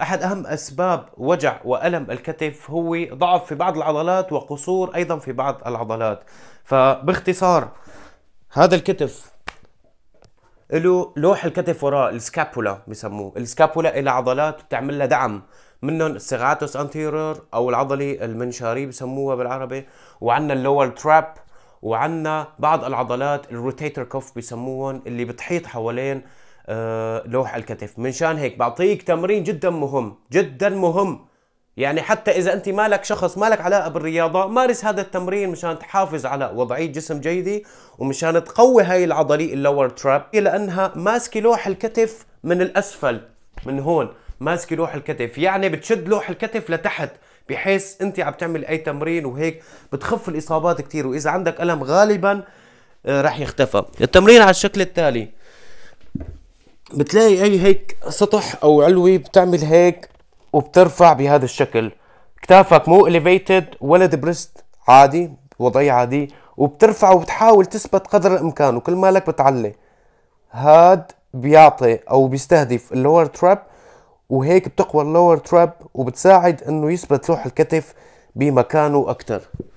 أحد أهم أسباب وجع وألم الكتف هو ضعف في بعض العضلات وقصور أيضا في بعض العضلات فباختصار هذا الكتف له لوح الكتف وراه السكابولا بسموه السكابولا إلى عضلات بتعمل لها دعم منهم السيغاتوس انتيرور او العضلي المنشاري بسموها بالعربي وعندنا اللور تراب وعندنا بعض العضلات الروتيتر كوف بسموهم اللي بتحيط حوالين آه، لوح الكتف من شان هيك بعطيك تمرين جدا مهم جدا مهم يعني حتى اذا انت مالك شخص مالك علاقه بالرياضه مارس هذا التمرين مشان تحافظ على وضعيه جسم جيده ومشان تقوي هاي العضليه اللور تراب لانها ماسكه لوح الكتف من الاسفل من هون ماسكه لوح الكتف يعني بتشد لوح الكتف لتحت بحيث انت عم تعمل اي تمرين وهيك بتخف الاصابات كثير واذا عندك الم غالبا آه، رح يختفى التمرين على الشكل التالي بتلاقي اي هيك سطح او علوي بتعمل هيك وبترفع بهذا الشكل كتافك مو elevated ولا depressed عادي وضعية عادية وبترفع وبتحاول تثبت قدر الامكان وكل مالك بتعلي هاد بيعطي او بيستهدف اللور تراب وهيك بتقوى اللور تراب وبتساعد انه يثبت لوح الكتف بمكانه اكتر